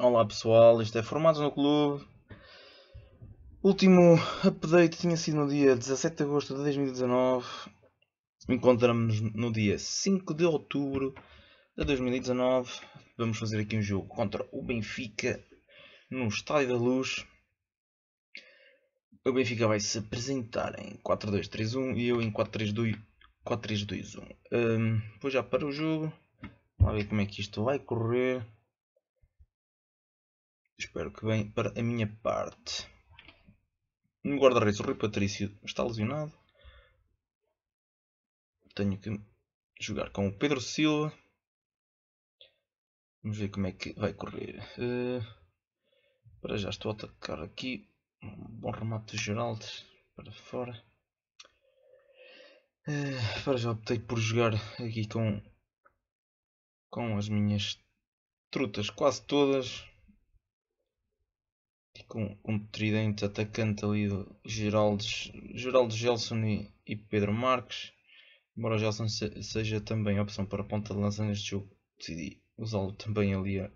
Olá pessoal, isto é Formados no Clube. O último update tinha sido no dia 17 de agosto de 2019. Encontramos nos no dia 5 de outubro de 2019. Vamos fazer aqui um jogo contra o Benfica no Estádio da Luz. O Benfica vai se apresentar em 4-2-3-1 e eu em 4-3-2-1. Um, vou hum, já para o jogo. Vamos ver como é que isto vai correr. Espero que bem para a minha parte. No guarda-redes o Rui Patrício está lesionado. Tenho que jogar com o Pedro Silva. Vamos ver como é que vai correr. Uh, para já estou a atacar aqui. Um bom remate de Geraldo para fora. Uh, para já optei por jogar aqui com, com as minhas trutas quase todas com um tridente atacante ali o Geraldo, Geraldo Gelson e, e, Pedro Marques. Embora o Gelson se, seja também a opção para a ponta de lança neste jogo, decidi usá-lo também ali a,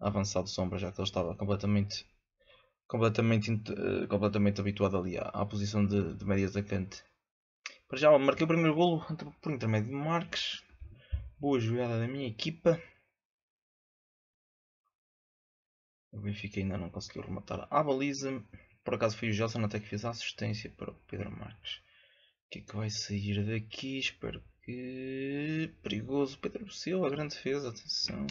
a avançado sombra, já que ele estava completamente, completamente, eh, completamente habituado ali à, à posição de, de médio atacante. Para já marquei o primeiro golo por intermédio de Marques. Boa jogada da minha equipa. O Benfica ainda não conseguiu rematar a ah, baliza. Por acaso foi o Gelson até que fez a assistência para o Pedro Marques. O que é que vai sair daqui? Espero que. Perigoso. Pedro Silva, grande defesa, atenção.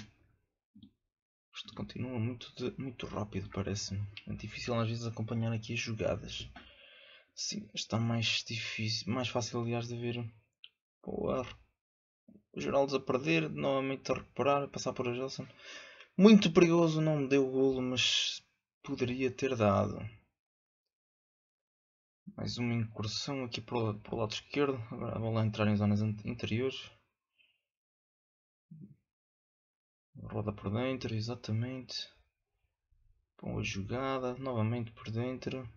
Isto continua muito, de, muito rápido, parece-me. É difícil às vezes acompanhar aqui as jogadas. Sim, está mais difícil, mais fácil aliás de ver o O Geraldo a perder, novamente a recuperar, a passar por a Gelson. Muito perigoso, não me deu golo, mas poderia ter dado. Mais uma incursão aqui para o, para o lado esquerdo. Agora vão lá entrar em zonas interiores. Roda por dentro, exatamente. Boa jogada, novamente por dentro.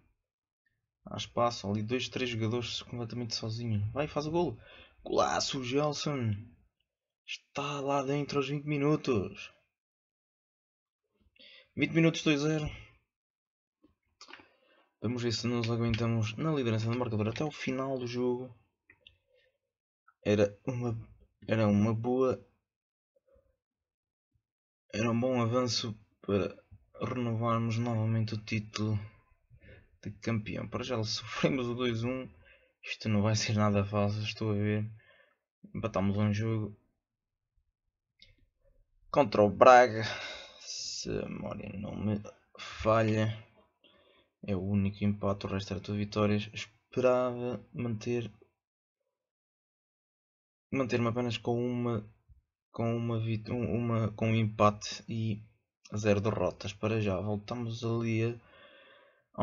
Há espaço ali, dois, três jogadores completamente sozinhos. Vai, faz o golo. Golaço, Gelson. Está lá dentro aos 20 minutos. 20 minutos 2-0. Vamos ver se nos aguentamos na liderança do marcador até o final do jogo. Era uma, era uma boa. Era um bom avanço para renovarmos novamente o título de campeão. Para já sofremos o 2-1. Isto não vai ser nada fácil, estou a ver. batamos um jogo contra o Braga se a memória não me falha, é o único empate, o resto era tudo vitórias. Esperava manter manter-me apenas com uma com uma, uma com um empate e zero derrotas para já. Voltamos ali a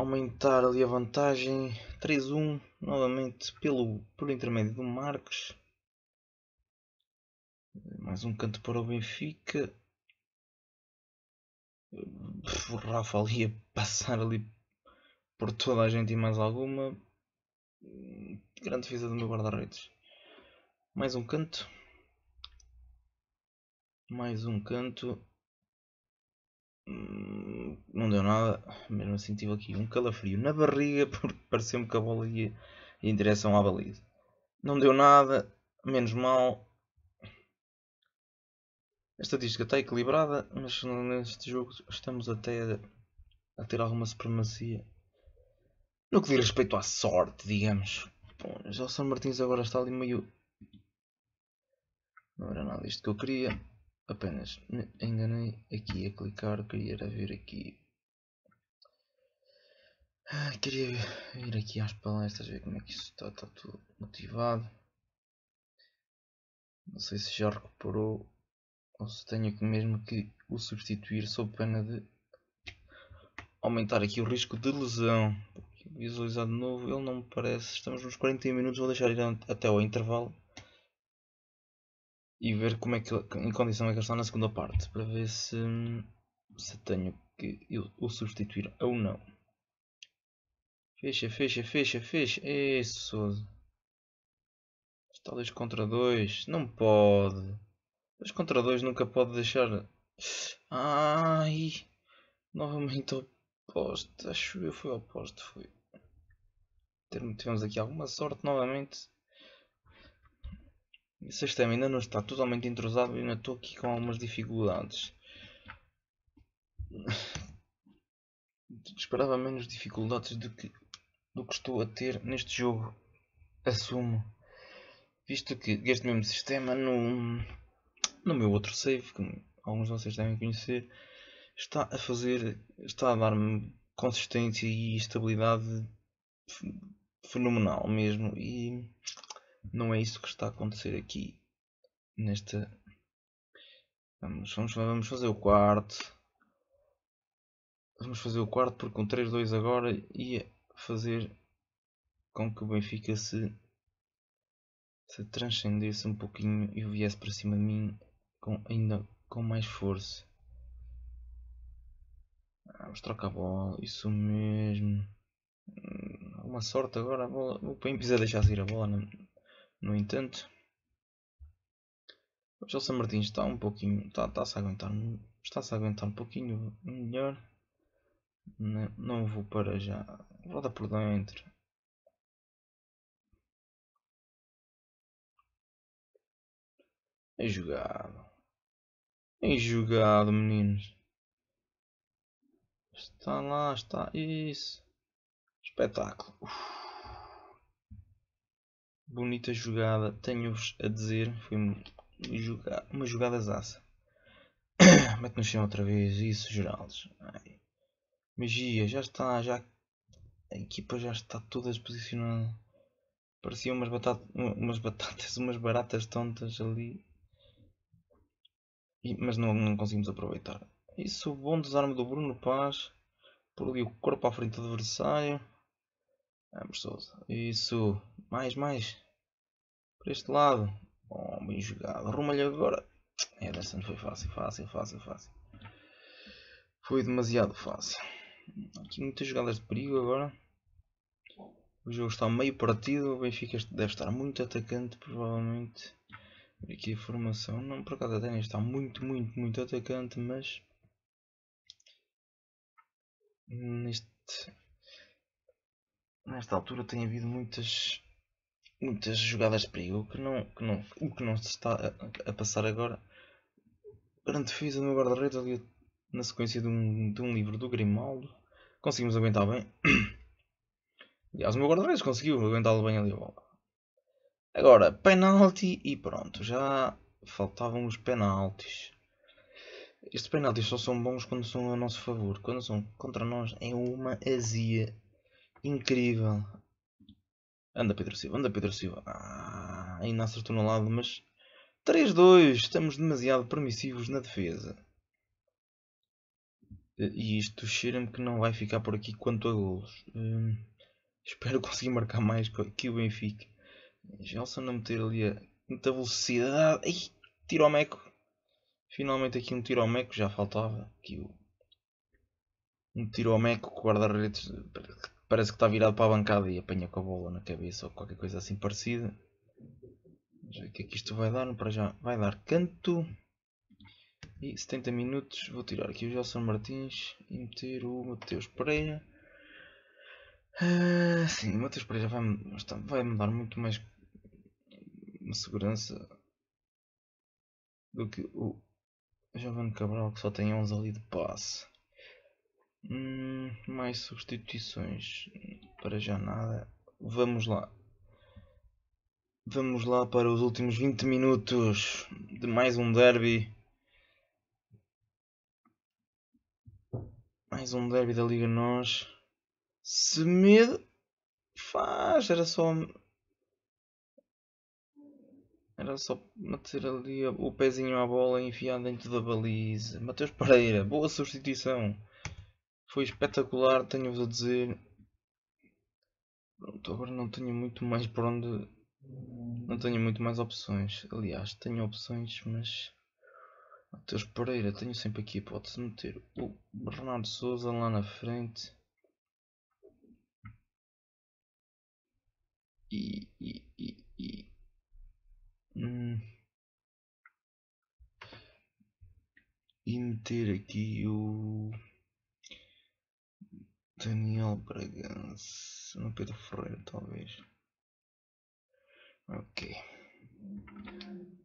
aumentar ali a vantagem 3-1 novamente pelo por intermédio do Marcos. Mais um canto para o Benfica o Rafa ali ia passar ali por toda a gente e mais alguma. Grande defesa do meu guarda-redes. Mais um canto. Mais um canto. Hum, não deu nada. Mesmo assim tive aqui um calafrio na barriga porque pareceu-me que a bola ia em direção à baliza. Não deu nada. Menos mal. A estatística está equilibrada, mas neste jogo estamos até a ter alguma supremacia. No que diz respeito à sorte, digamos. Bom, já o São Martins agora está ali meio... Não era nada isto que eu queria. Apenas me enganei aqui a clicar. Queria vir aqui. Ah, queria ir aqui às palestras, ver como é que isto está. Está tudo motivado. Não sei se já recuperou ou se tenho mesmo que o substituir sob pena de aumentar aqui o risco de lesão. Visualizar de novo, ele não me parece. Estamos nos 40 minutos, vou deixar ir até o intervalo e ver como é que em condição é que ele está na segunda parte para ver se, se tenho que o substituir ou não. Fecha, fecha, fecha, fecha. É isso. Está 2 contra 2. Não pode. 2 contra 2 nunca pode deixar. Ai! Novamente ao poste. Acho eu foi ao poste. Foi. Tivemos aqui alguma sorte novamente. O sistema ainda não está totalmente entrosado e ainda estou aqui com algumas dificuldades. Esperava menos dificuldades do que, do que estou a ter neste jogo. Assumo. Visto que este mesmo sistema não no meu outro save, que alguns de vocês devem conhecer, está a fazer, está a dar-me consistência e estabilidade fenomenal mesmo. E não é isso que está a acontecer aqui nesta. Vamos, vamos, vamos fazer o quarto. Vamos fazer o quarto porque com 3-2 agora ia fazer com que o Benfica se, se transcendesse um pouquinho e viesse para cima de mim com, ainda com mais força. Vamos trocar a bola, isso mesmo. Hum, uma sorte agora, a bola. o Pain precisa deixar sair a bola, no, entanto. O José Martins está um pouquinho, está, está -se a aguentar, está -se a aguentar um pouquinho melhor. Não, não vou para já, roda por dentro. É jogado jogado meninos. Está lá, está isso. Espetáculo. Uf. Bonita jogada, tenho-vos a dizer. Foi uma jogada zaça. Mete no chão outra vez, isso, Geraldes. Ai. Magia, já está, já. A equipa já está toda posicionada. Pareciam umas, batata... umas batatas, umas baratas tontas ali mas não, não conseguimos aproveitar. Isso, bom desarme do Bruno Paz. Por ali o corpo à frente do adversário. Vamos ah, todos. Isso. Mais, mais. Para este lado. Bom, oh, bem jogado. Arruma-lhe agora. É, desta não foi fácil, fácil, fácil, fácil. Foi demasiado fácil. Aqui muitas jogadas de perigo agora. O jogo está meio partido. O Benfica deve estar muito atacante, provavelmente. Aqui a formação, não, por acaso a Tânia está muito, muito, muito atacante, mas neste, nesta altura tem havido muitas, muitas jogadas de perigo, o que não, que não, o que não se está a, a passar agora. Grande defesa do meu guarda-redes ali na sequência de um, de um livro do Grimaldo. Conseguimos aguentar bem. Aliás, o meu guarda-redes conseguiu aguentar bem ali a bola. Agora, penalti e pronto, já faltavam os penaltis. Estes penaltis só são bons quando são a nosso favor. Quando são contra nós é uma azia incrível. Anda Pedro Silva, anda Pedro Silva. Ah, ainda acertou no lado, mas 3-2. Estamos demasiado permissivos na defesa. Eh, e isto cheira-me que não vai ficar por aqui quanto a golos. Hum, espero conseguir marcar mais que o Benfica. Gelson não meter ali a muita velocidade. Ai, tiro ao meco. Finalmente aqui um tiro ao meco já faltava. Aqui o... Um tiro ao meco que o guarda-redes parece que está virado para a bancada e apanha com a bola na cabeça ou qualquer coisa assim parecida. Vamos ver o que é que isto vai dar. Para já vai dar canto. E 70 minutos. Vou tirar aqui o Gelson Martins e meter o Mateus Pereira. Ah, sim, o Matheus Pereira vai, vai mudar muito mais uma segurança do que o Jovem Cabral que só tem 11 ali de passe. Hum, mais substituições para já nada. Vamos lá. Vamos lá para os últimos 20 minutos de mais um derby. Mais um derby da Liga Nós. medo faz, era só era só meter ali o pezinho à bola enfiado dentro da baliza. Mateus Pereira, boa substituição. Foi espetacular, tenho-vos a dizer. Pronto, agora não tenho muito mais por onde. Não tenho muito mais opções. Aliás, tenho opções, mas. Mateus Pereira, tenho sempre aqui a hipótese de meter o Bernardo Souza lá na frente. E. e, e, e Hum. e meter aqui o Daniel Bragança, não Pedro Ferreira talvez. Ok.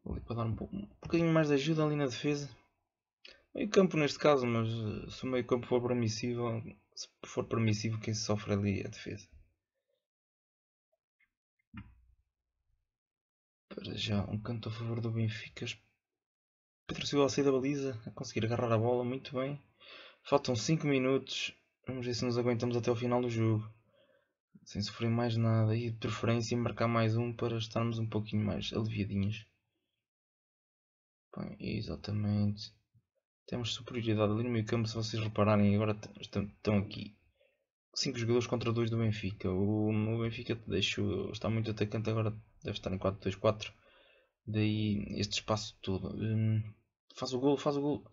Ali para dar um, pouco, um bocadinho mais de ajuda ali na defesa. Meio campo neste caso, mas eh, se o meio campo for permissível, se for permissivo quem sofre ali é a defesa. Para já, um canto a favor do Benfica. Pedro Silva ao sair da baliza, a conseguir agarrar a bola, muito bem. Faltam 5 minutos. Vamos ver se nos aguentamos até o final do jogo. Sem sofrer mais nada. E de preferência marcar mais um para estarmos um pouquinho mais aliviadinhos. Bem, exatamente. Temos superioridade ali no meio campo, se vocês repararem, agora estão aqui 5 jogadores contra 2 do Benfica. O, o Benfica deixou, está muito atacante agora deve estar em 4-2-4. Daí este espaço todo. Hum, faz o gol, faz o gol.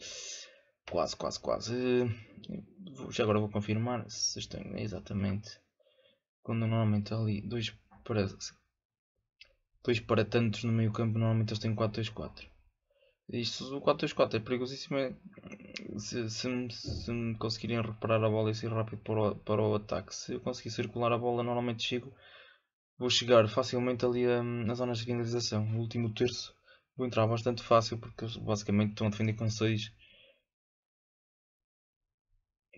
Quase, quase, quase. Hum, já agora vou confirmar se estão é exatamente. Quando normalmente ali 2 para 2 para tantos no meio campo, normalmente eles têm 4-2-4. Isto, o 4-2-4 é perigosíssimo é- se, se, se conseguirem recuperar a bola e ser rápido para o, para o ataque. Se eu conseguir circular a bola, normalmente chego vou chegar facilmente ali a, hum, na zona de finalização. O último terço vou entrar bastante fácil porque basicamente estão a defender com 6.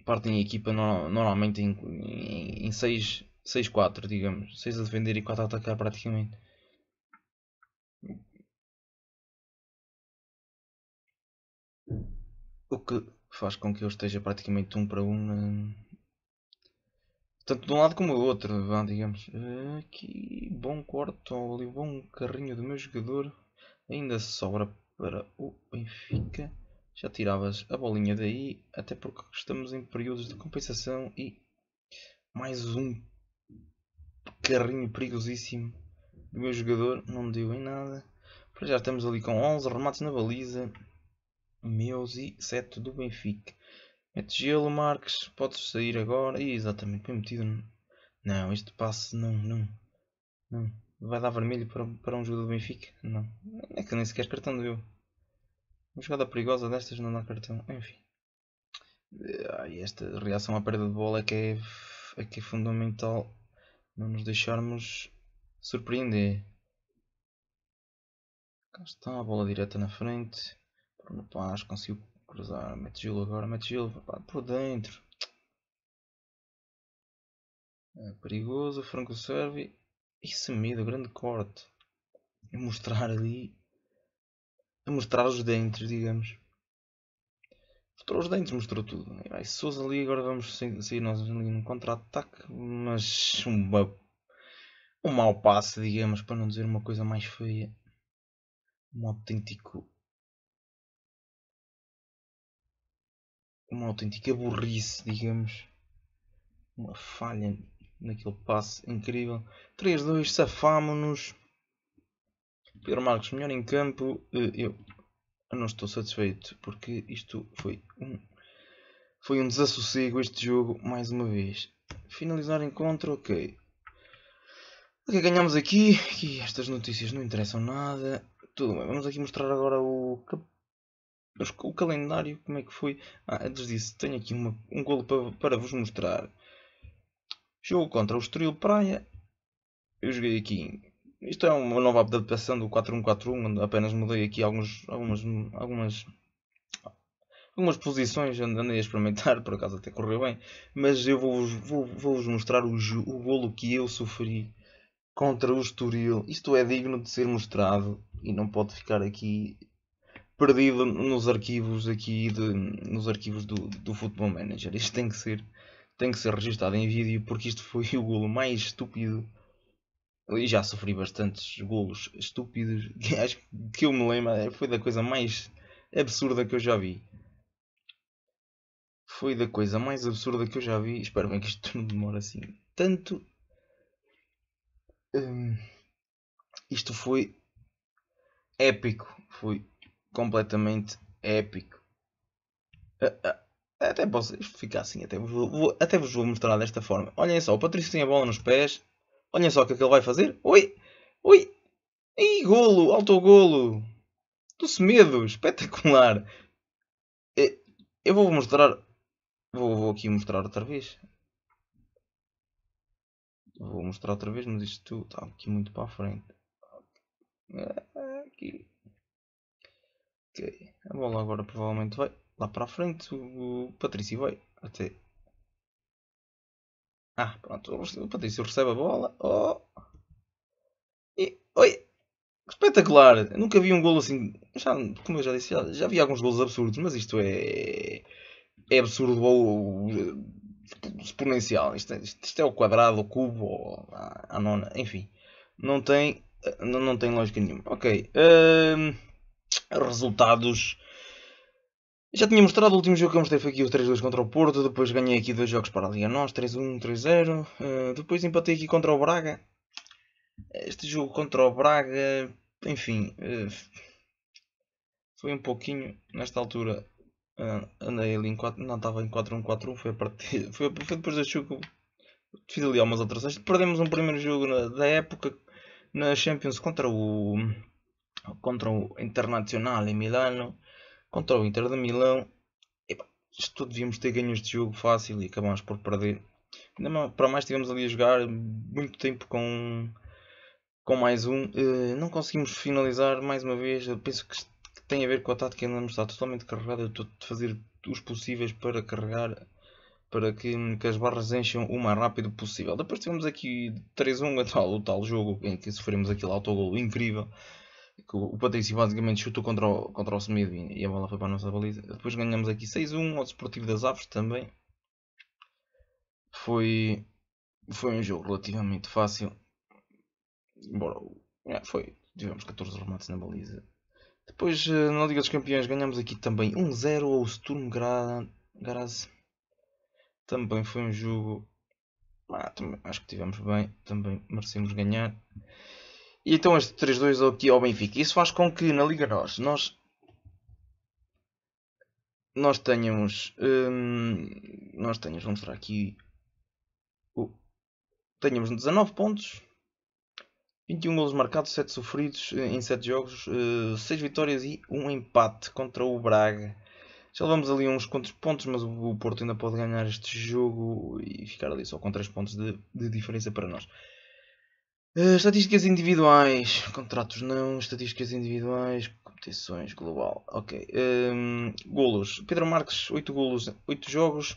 Partem a equipa no, normalmente em 6-4, digamos. 6 a defender e 4 a atacar praticamente. O que faz com que eu esteja praticamente um para um, hum, tanto de um lado como do outro, vamos digamos. Aqui, bom corto ali, bom carrinho do meu jogador. Ainda sobra para o Benfica. Já tiravas a bolinha daí, até porque estamos em períodos de compensação e mais um carrinho perigosíssimo do meu jogador. Não deu em nada. Para já estamos ali com 11 remates na baliza. Meus e 7 do Benfica. Mete gelo, Marques. Podes sair agora. Ih, exatamente, bem metido. Não, este passe não, não. Não. Vai dar vermelho para, para um jogador do Benfica? Não. É que nem sequer cartão deu. Uma jogada perigosa destas não dá cartão. Enfim. Ai, esta reação à perda de bola é que é, é que é fundamental não nos deixarmos surpreender. Cá está a bola direta na frente. Bruno Paz conseguiu Cruzar, mete gelo agora, mete gelo, pá, por dentro. É perigoso, Franco serve e semido, grande corte. e mostrar ali, a mostrar os dentes, digamos. Mostrou os dentes, mostrou tudo. E vai Souza ali, agora vamos sair nós ali num contra-ataque, mas uma, um mau passe, digamos, para não dizer uma coisa mais feia. Um autêntico uma autêntica burrice, digamos. Uma falha naquele passe incrível. 3-2, safámonos. Pedro Marcos, melhor em campo. Eh, eu não estou satisfeito porque isto foi um, foi um desassossego este jogo mais uma vez. Finalizar encontro, ok. O que é ganhamos aqui. Que estas notícias não interessam nada. Tudo bem, vamos aqui mostrar agora o mas o calendário, como é que foi? Ah, antes disso, tenho aqui uma, um golo para, para vos mostrar. Jogo contra o Estoril Praia. Eu joguei aqui. Isto é uma nova adaptação do 4-1-4-1, apenas mudei aqui alguns, algumas, algumas, algumas posições, andei a experimentar, por acaso até correu bem. Mas eu vou-vos vou, vou mostrar o, o golo que eu sofri contra o Estoril. Isto é digno de ser mostrado e não pode ficar aqui perdido nos arquivos aqui de, nos arquivos do, do Football Manager. Isto tem que ser tem que ser registado em vídeo porque isto foi o golo mais estúpido e já sofri bastantes golos estúpidos que acho que eu me lembro é, foi da coisa mais absurda que eu já vi foi da coisa mais absurda que eu já vi espero bem que isto não demore assim tanto hum, isto foi épico foi completamente épico. Até posso ficar assim, até vos, vou, até vos vou mostrar desta forma. Olhem só, o Patrício tem a bola nos pés. Olhem só o que é que ele vai fazer. Oi! Oi! E golo! Autogolo! Do Semedo! Espetacular! Eu vou mostrar... Vou, vou aqui mostrar outra vez. Vou mostrar outra vez, mas isto está aqui muito para a frente. Ah, aqui. A ah, bola agora provavelmente vai lá para a frente. O Patrício vai até. Ah, pronto. O Patrício recebe a bola. Oh! E. Oi! Espetacular! Eu nunca vi um golo assim. Já, como eu já disse, já, já vi alguns golos absurdos, mas isto é. É absurdo ou. exponencial. Isto, é, isto, isto é o quadrado, o cubo, ou a, a nona, enfim. Não tem. Não, não tem lógica nenhuma. Ok. Um resultados. Já tinha mostrado, o último jogo que eu mostrei foi aqui o 3-2 contra o Porto, depois ganhei aqui dois jogos para a Liga Nós, 3-1, 3-0, uh, depois empatei aqui contra o Braga. Este jogo contra o Braga, enfim, uh, foi um pouquinho, nesta altura, uh, andei ali em 4, não estava em 4-1-4-1, foi, foi, foi depois deste jogo que fiz ali algumas alterações. Perdemos um primeiro jogo na, da época na Champions contra o contra o Internacional em Milano, contra o Inter de Milão. Epá, isto devíamos ter ganho este jogo fácil e acabamos por perder. Ainda mais, para mais estivemos ali a jogar muito tempo com, com mais um. Uh, não conseguimos finalizar mais uma vez. Eu penso que tem a ver com a tática ainda não está totalmente carregada. estou a fazer os possíveis para carregar para que, que, as barras encham o mais rápido possível. Depois tivemos aqui 3-1 o tal, o tal jogo em que sofremos aquele autogol incrível que o Patrício basicamente chutou contra o, contra o Semedo e a bola foi para a nossa baliza. Depois ganhamos aqui 6-1 ao Desportivo das Aves também. Foi, foi um jogo relativamente fácil. Embora é, foi, tivemos 14 remates na baliza. Depois, eh, na Liga dos Campeões, ganhamos aqui também 1-0 ao Sturm Graz. Também foi um jogo. Ah, também, acho que tivemos bem. Também merecemos ganhar. E então este 3-2 aqui é ao Benfica. Isso faz com que na Liga Nós nós, nós tenhamos. Hum, nós tenhamos, vou mostrar aqui. tenhamos 19 pontos. 21 golos marcados, 7 sofridos eh, em 7 jogos, 6 eh, vitórias e 1 empate contra o Braga. Já levamos ali uns quantos pontos, mas o Porto ainda pode ganhar este jogo e ficar ali só com 3 pontos de, de diferença para nós. Eh, estatísticas individuais, contratos não, estatísticas individuais, competições, global, ok. Um, ehm, golos, Pedro Marques, 8 golos, 8 jogos.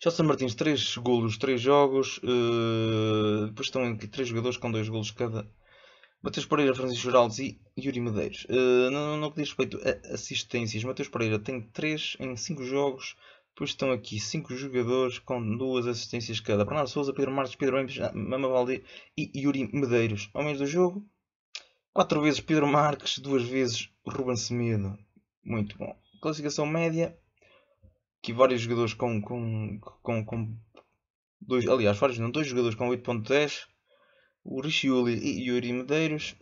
Chelsea Martins, 3 golos, 3 jogos. Uh, depois estão aqui 3 jogadores com 2 golos cada. Matheus Pereira, Francisco Geraldes e Yuri Medeiros. Uh, eh, no, no que diz respeito a assistências, Matheus Pereira tem 3 em 5 jogos. Depois estão aqui cinco jogadores com duas assistências cada. Bernardo Souza, Pedro Marques, Pedro Mendes, ah, Mama Valde e Yuri Medeiros. Homens do jogo, quatro vezes Pedro Marques, duas vezes Ruben Semedo. Muito bom. Classificação média, aqui vários jogadores com, com, com, com dois, aliás, vários não, dois jogadores com 8.10, o Richiuli e Yuri Medeiros.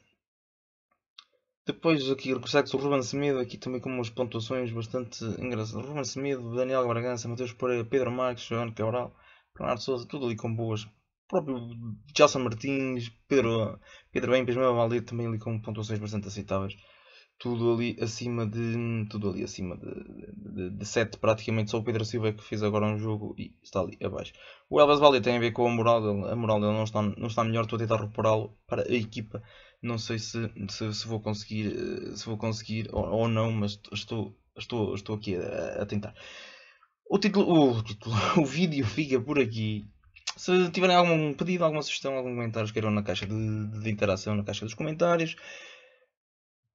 Depois aqui recostados o Ruben Semedo, aqui também com umas pontuações bastante engraçadas. Ruben Semedo, Daniel Bragança, Mateus Pereira, Pedro Marques, João Cabral, Bernardo Souza, tudo ali com boas. O próprio Gelson Martins, Pedro, Pedro Bem, Pesma Valdir também ali com pontuações bastante aceitáveis. Tudo ali acima de. Tudo ali acima de, de, de 7, praticamente só o Pedro Silva é que fez agora um jogo e está ali abaixo. O Elvas Valdir tem a ver com a moral dele. A moral dele não está, não está melhor, estou a tentar recuperá lo para a equipa não sei se, se, se, vou conseguir, eh, se vou conseguir ou, ou não, mas estou, estou, estou aqui a, a tentar. O título, o título, o vídeo fica por aqui. Se tiverem algum pedido, alguma sugestão, algum comentário, escrevam na caixa de, de, interação, na caixa dos comentários.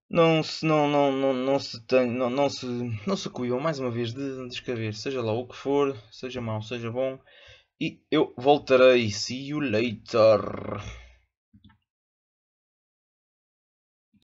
Não se, não, não, não, não se, tem, não, não se, não se cuidam mais uma vez de, de escrever, seja lá o que for, seja mau, seja bom. E eu voltarei. See you later.